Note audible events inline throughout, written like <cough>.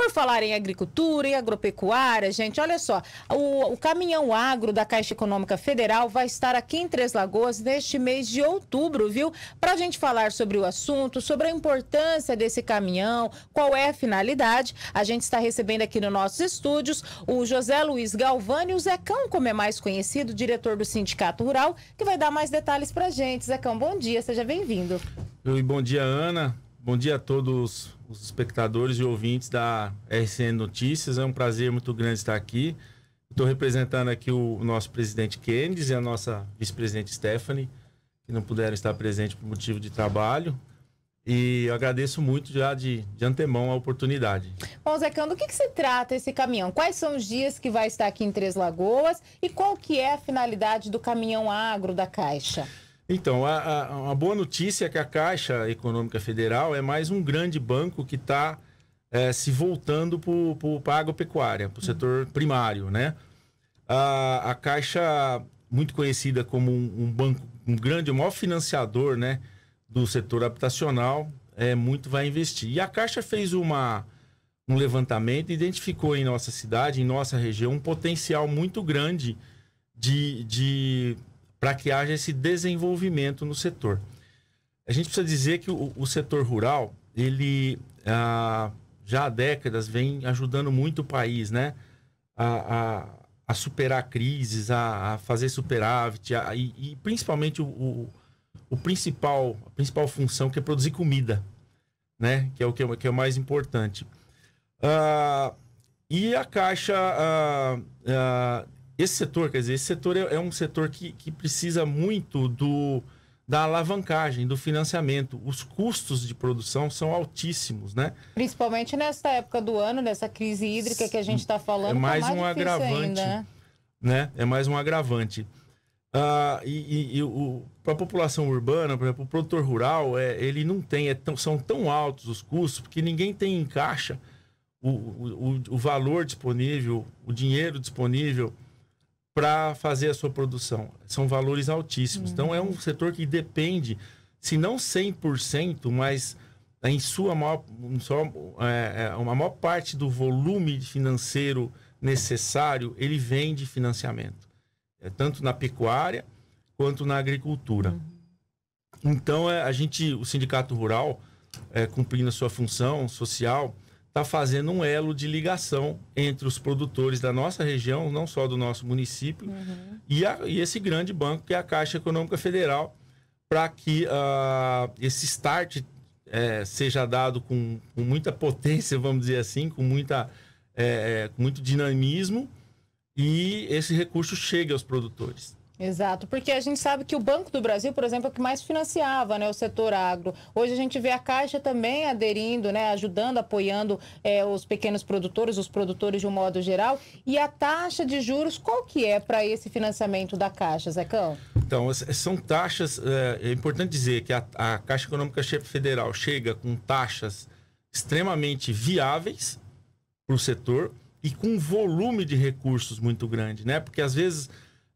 Por falar em agricultura e agropecuária, gente, olha só, o, o caminhão agro da Caixa Econômica Federal vai estar aqui em Três Lagoas neste mês de outubro, viu? Para a gente falar sobre o assunto, sobre a importância desse caminhão, qual é a finalidade, a gente está recebendo aqui nos nossos estúdios o José Luiz Galvani, o Zecão, como é mais conhecido, diretor do Sindicato Rural, que vai dar mais detalhes para gente. Zecão, bom dia, seja bem-vindo. Bom dia, Ana. Bom dia a todos os espectadores e ouvintes da RCN Notícias. É um prazer muito grande estar aqui. Estou representando aqui o nosso presidente Kennedy e a nossa vice-presidente Stephanie, que não puderam estar presentes por motivo de trabalho. E eu agradeço muito já de, de antemão a oportunidade. Bom, Zecão, do que, que, se trata esse caminhão? Quais são os dias que vai estar aqui em Três Lagoas? E qual que é a finalidade do caminhão agro da Caixa? Então, a, a, uma boa notícia é que a Caixa Econômica Federal é mais um grande banco que está é, se voltando para a agropecuária, para o uhum. setor primário, né? A, a, Caixa, muito conhecida como um, um banco, um grande, o um maior financiador, né? Do setor habitacional, é, muito vai investir. E a Caixa fez uma, um levantamento identificou em nossa cidade, em nossa região, um potencial muito grande de, de para que haja esse desenvolvimento no setor. A gente precisa dizer que o, o setor rural, ele ah, já há décadas vem ajudando muito o país, né? A, a, a superar crises, a, a fazer superávit, a, e, e, principalmente o, o, o, principal, a principal função que é produzir comida, né? Que é o que é, que é o mais importante. Ah, e a Caixa ah, ah esse setor, quer dizer, esse setor é, é um setor que, que precisa muito do, da alavancagem, do financiamento. Os custos de produção são altíssimos, né? Principalmente nessa época do ano, nessa crise hídrica que a gente está falando. É mais, tá mais um agravante, ainda. Né? né? É mais um agravante. Ah, e, e, e o, para a população urbana, para o produtor rural, é, ele não tem, é tão, são tão altos os custos, porque ninguém tem em caixa o, o, o valor disponível, o dinheiro disponível para fazer a sua produção. São valores altíssimos. Uhum. Então é um uhum. setor que depende, se não 100%, mas em sua maior, só é, é, uma maior parte do volume financeiro necessário, ele vem de financiamento. É, tanto na pecuária quanto na agricultura. Uhum. Então é, a gente, o sindicato rural, é, cumprindo a sua função social, está fazendo um elo de ligação entre os produtores da nossa região, não só do nosso município, uhum. e, a, e, esse grande banco que é a Caixa Econômica Federal, para que uh, esse start é, seja dado com, com, muita potência, <laughs> vamos dizer assim, com muita, é, é muito dinamismo, e esse recurso chegue aos produtores. Exato, porque a gente sabe que o Banco do Brasil, por exemplo, é o que mais financiava né, o setor agro. Hoje a gente vê a Caixa também aderindo, né, ajudando, apoiando é, os pequenos produtores, os produtores de um modo geral. E a taxa de juros, qual que é para esse financiamento da Caixa, Zecão? Então, são taxas, é, é, importante dizer que a, a Caixa Econômica Federal chega com taxas extremamente viáveis para o setor e com volume de recursos muito grande, né? Porque às vezes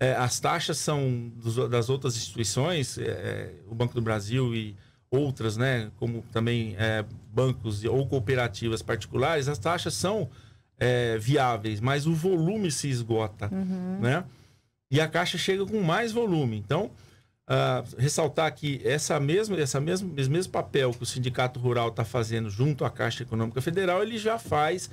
é, as taxas são dos, das outras instituições, é, é, o Banco do Brasil e outras, né, como também é, bancos ou cooperativas particulares, as taxas são é, viáveis, mas o volume se esgota, uhum. né? E a Caixa chega com mais volume. Então, Uh, ressaltar que essa mesma, essa mesmo esse mesmo papel que o Sindicato Rural está fazendo junto à Caixa Econômica Federal, ele já faz,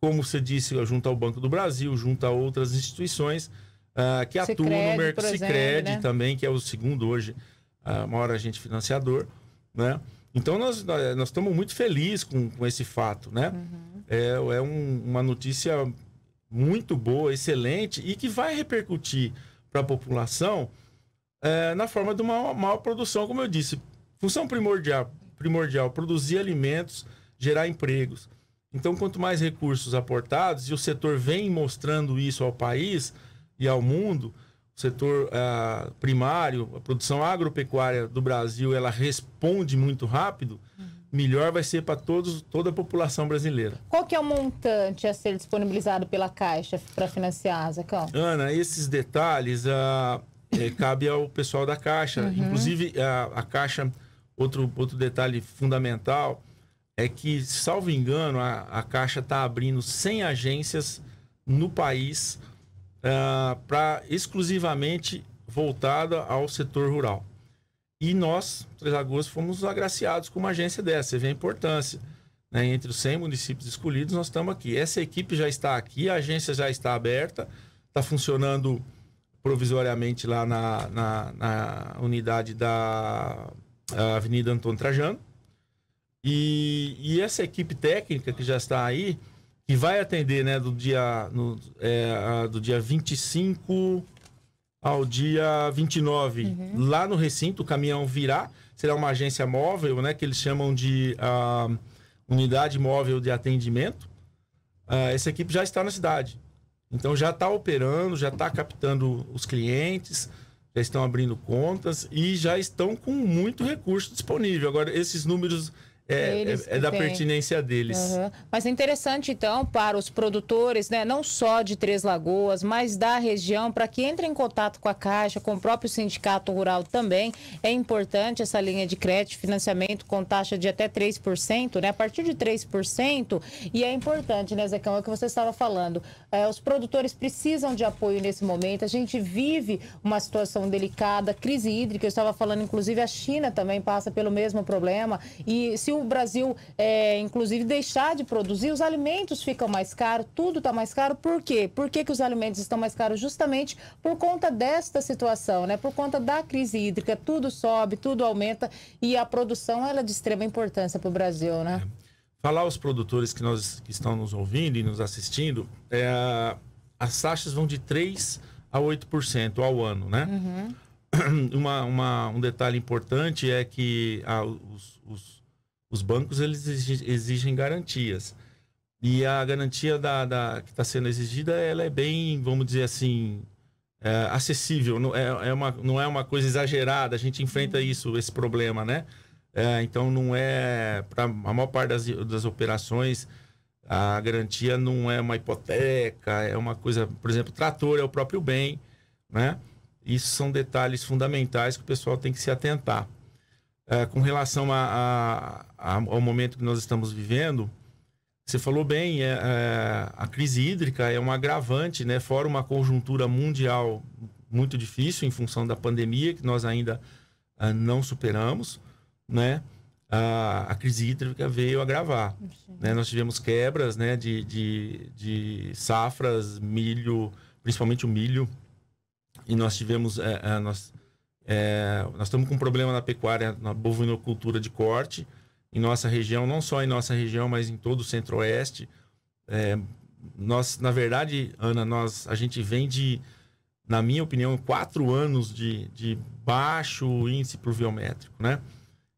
como você disse, junto ao Banco do Brasil, junto a outras instituições, uh, que Cicred, atuam no mercado Sicredi né? também, que é o segundo hoje uh, maior agente financiador, né? Então nós, nós estamos muito felizes com, com esse fato, né? Uhum. É, é um, uma notícia muito boa, excelente e que vai repercutir para a população é, na forma de uma maior produção, como eu disse. Função primordial, primordial, produzir alimentos, gerar empregos. Então, quanto mais recursos aportados, e o setor vem mostrando isso ao país, e ao mundo, o setor ah, primário, a produção agropecuária do Brasil, ela responde muito rápido, uhum. melhor vai ser para todos, toda a população brasileira. Qual que é o montante a ser disponibilizado pela Caixa para financiar, Zacão? Ana, esses detalhes ah, é, cabe ao pessoal da Caixa. Uhum. Inclusive, a, a Caixa, outro, outro detalhe fundamental, é que, salvo engano, a, a Caixa está abrindo 100 agências no país uh, ah, para exclusivamente voltada ao setor rural. E nós, Três Lagoas, fomos agraciados com uma agência dessa, você vê a importância. Né? Entre os 100 municípios escolhidos, nós estamos aqui. Essa equipe já está aqui, a agência já está aberta, está funcionando provisoriamente lá na, na, na unidade da Avenida Antônio Trajano. E, e, essa equipe técnica que já está aí, que vai atender, né, do dia, no, é, do dia 25 ao dia 29, uhum. lá no recinto, o caminhão virá, será uma agência móvel, né, que eles chamam de uh, unidade móvel de atendimento. Uh, essa equipe já está na cidade. Então já está operando, já está captando os clientes, já estão abrindo contas e já estão com muito recurso disponível. Agora, esses números é, é, é, da tem. pertinência deles. Uhum. Mas é interessante, então, para os produtores, né, não só de Três Lagoas, mas da região, para que entrem em contato com a Caixa, com o próprio Sindicato Rural também. É importante essa linha de crédito, financiamento com taxa de até 3%, né, a partir de 3%. E é importante, né, Zecão, é o que você estava falando. É, os produtores precisam de apoio nesse momento. A gente vive uma situação delicada, crise hídrica. Eu estava falando, inclusive, a China também passa pelo mesmo problema. E se o o Brasil, é, inclusive, deixar de produzir, os alimentos ficam mais caros, tudo está mais caro. Por quê? Por que, que os alimentos estão mais caros? Justamente por conta desta situação, né? Por conta da crise hídrica, tudo sobe, tudo aumenta e a produção ela é de extrema importância para o Brasil, né? É. Falar aos produtores que, nós, que estão nos ouvindo e nos assistindo, é, as taxas vão de 3% a 8% ao ano, né? Uhum. <clears throat> Uma, uma, um detalhe importante é que ah, os, os os bancos eles exigem garantias. E a garantia da, da que está sendo exigida, ela é bem, vamos dizer assim, é, acessível. Não é, é, uma, não é uma coisa exagerada. A gente enfrenta uhum. isso, esse problema, né? É, então não é para a maior parte das, das operações a garantia não é uma hipoteca, é uma coisa, por exemplo, trator é o próprio bem, né? Isso são detalhes fundamentais que o pessoal tem que se atentar. É, com relação a, a, a, ao momento que nós estamos vivendo, você falou bem, é, é, a crise hídrica é um agravante, né? Fora uma conjuntura mundial muito difícil em função da pandemia que nós ainda ah, não superamos, né? a crise hídrica veio agravar. Né? Nós tivemos quebras né, de, de, de, safras, milho, principalmente o milho, e nós tivemos, é, é, nós é, nós estamos com um problema na pecuária, na bovinocultura de corte, em nossa região, não só em nossa região, mas em todo o centro-oeste. É, nós, na verdade, Ana, nós, a gente vem de, na minha opinião, quatro anos de, de baixo índice pluviométrico, né?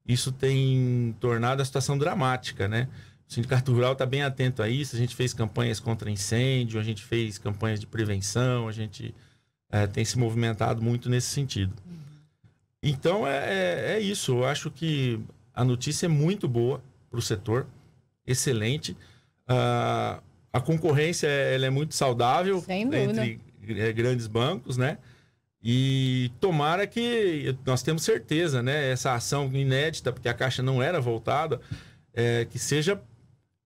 Isso tem tornado a situação dramática, né? O Sindicato Rural está bem atento a isso. A gente fez campanhas contra incêndio, a gente fez campanhas de prevenção, a gente é, tem se movimentado muito nesse sentido. Então é, é, é isso. Eu acho que a notícia é muito boa para o setor, excelente. Uh, a concorrência ela é muito saudável entre é, grandes bancos, né? E tomara que nós temos certeza, né? Essa ação inédita, porque a caixa não era voltada, é, que seja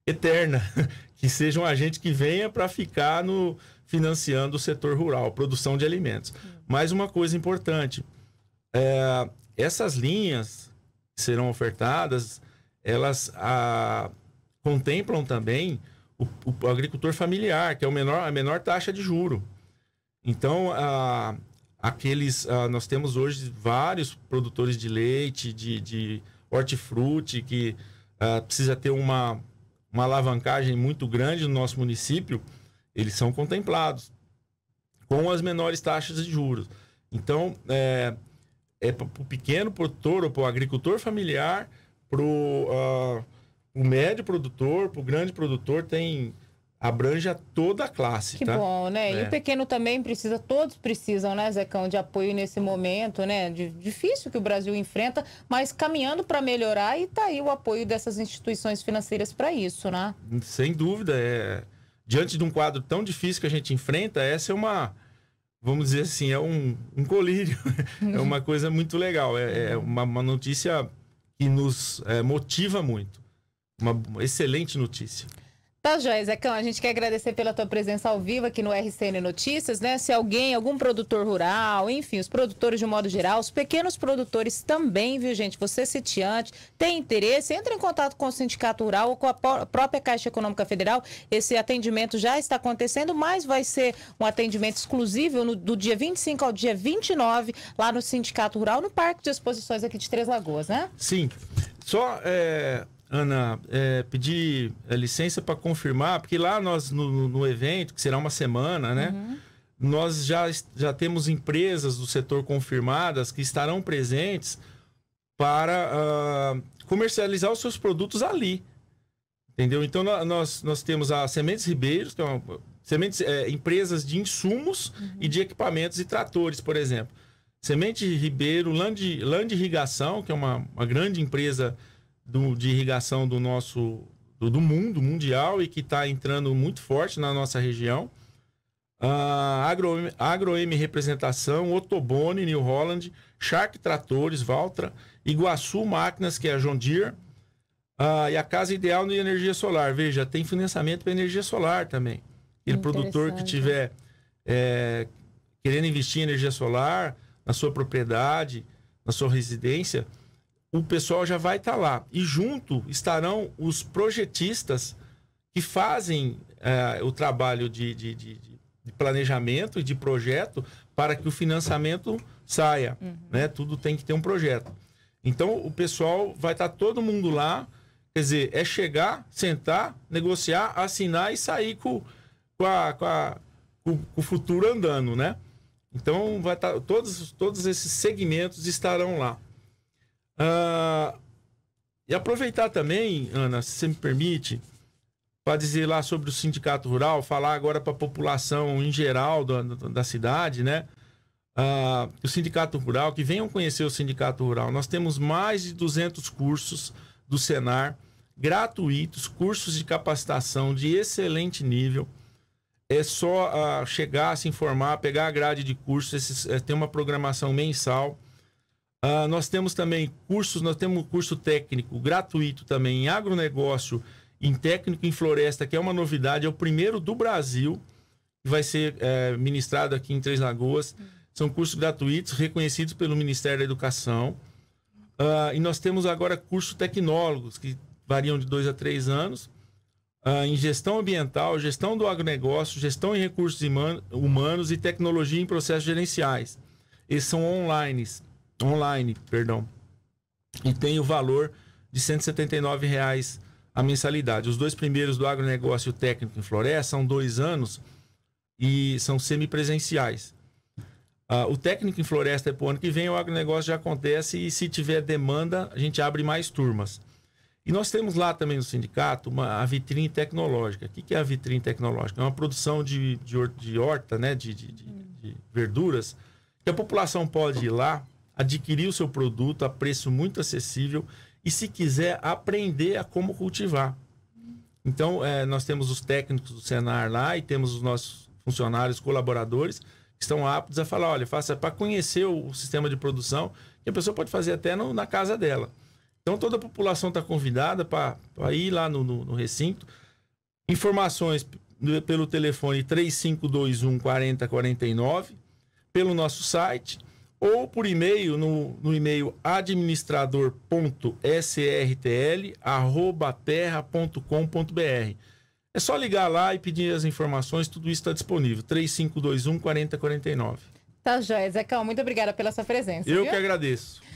eterna, <laughs> que seja um agente que venha para ficar no financiando o setor rural, produção de alimentos. Mais uma coisa importante, é, essas linhas que serão ofertadas, elas a, contemplam também o, o, agricultor familiar, que é o menor, a menor taxa de juro. Então, a, aqueles nós temos hoje vários produtores de leite de, de hortifruti que precisa ter uma, uma alavancagem muito grande no nosso município eles são contemplados com as menores taxas de juros então é, é para o pequeno produtor, ou para o agricultor familiar, para o uh, ah, médio produtor, para o grande produtor, tem abranja toda a classe. Que tá? bom, né? É. E o é. pequeno também precisa, todos precisam, né, Zecão, de apoio nesse momento, né? De, difícil que o Brasil enfrenta, mas caminhando para melhorar e tá aí o apoio dessas instituições financeiras para isso, né? Sem dúvida, é diante de um quadro tão difícil que a gente enfrenta, essa é uma vamos dizer assim, é um, um colírio. <laughs> é uma coisa muito legal. É, é uma, uma, notícia que nos é, motiva muito. Uma excelente notícia. Tá, Joia, Zecão, a gente quer agradecer pela tua presença ao vivo aqui no RCN Notícias, né? Se alguém, algum produtor rural, enfim, os produtores de um modo geral, os pequenos produtores também, viu, gente? Você sitiante, tem interesse, entre em contato com o Sindicato Rural ou com a própria Caixa Econômica Federal. Esse atendimento já está acontecendo, mas vai ser um atendimento exclusivo no, do dia 25 ao dia 29, lá no Sindicato Rural, no Parque de Exposições aqui de Três Lagoas, né? Sim. Só. É Ana, é, pedir é, licença para confirmar, porque lá nós, no, no, evento, que será uma semana, né? Uhum. Nós já, já temos empresas do setor confirmadas que estarão presentes para uh, comercializar os seus produtos ali. Entendeu? Então, nós, nós temos a Sementes Ribeiros, que é uma, sementes, é, empresas de insumos uhum. e de equipamentos e tratores, por exemplo. Semente Ribeiro, Land, Land Irrigação, que é uma, uma grande empresa do, de irrigação do nosso do, do mundo mundial e que está entrando muito forte na nossa região. Uh, Agro, Agro Representação, Otobone, New Holland, Shark Tratores, Valtra, Iguaçu Máquinas, que é a John Deere, uh, ah, e a Casa Ideal de Energia Solar. Veja, tem financiamento para energia solar também. Aquele produtor que tiver é, querendo investir em energia solar na sua propriedade, na sua residência, o pessoal já vai estar tá lá. E junto estarão os projetistas que fazem eh, o trabalho de, de, de, de, planejamento e de projeto para que o financiamento saia. Uhum. Né? Tudo tem que ter um projeto. Então, o pessoal vai estar tá todo mundo lá. Quer dizer, é chegar, sentar, negociar, assinar e sair com, com, a, com, a, com o futuro andando, né? Então, vai estar, tá, todos, todos esses segmentos estarão lá. Ah, e aproveitar também, Ana, se você me permite, para dizer lá sobre o sindicato rural, falar agora para a população em geral da, da cidade, né? Ah, o sindicato rural, que venham conhecer o sindicato rural. Nós temos mais de 200 cursos do Senar, gratuitos, cursos de capacitação de excelente nível. É só uh, chegar, se informar, pegar a grade de curso, esses, é, tem uma programação mensal. Ah, nós temos também cursos, nós temos um curso técnico gratuito também em agronegócio, em técnico em floresta, que é uma novidade, é o primeiro do Brasil, que vai ser é, ministrado aqui em Três Lagoas. São cursos gratuitos, reconhecidos pelo Ministério da Educação. Uh, e nós temos agora cursos tecnólogos, que variam de dois a três anos, uh, em gestão ambiental, gestão do agronegócio, gestão em recursos humanos e tecnologia em processos gerenciais. Esses são online online, perdão. E tem o valor de R$ 179,00 a mensalidade. Os dois primeiros do agronegócio técnico em floresta são dois anos e são semipresenciais. Ah, o técnico em floresta é para o ano que vem, o agronegócio já acontece e se tiver demanda, a gente abre mais turmas. E nós temos lá também no sindicato uma, a vitrine tecnológica. O que, que é a vitrine tecnológica? É uma produção de, de, de horta, né? de, de, de, de verduras, que a população pode ir lá adquirir o seu produto a preço muito acessível e, se quiser, aprender a como cultivar. Então, é, nós temos os técnicos do Senar lá e temos os nossos funcionários, colaboradores, que estão aptos a falar: olha, faça para conhecer o, sistema de produção, que a pessoa pode fazer até no, na casa dela. Então, toda a população está convidada para ir lá no, no, no recinto. Informações pelo telefone 3521 4049, pelo nosso site ou por e-mail no, no e-mail administrador.srtl@terra.com.br. É só ligar lá e pedir as informações, tudo isso está disponível. 3521 4049. Tá joia, Zecão, muito obrigada pela sua presença. Eu viu? que agradeço.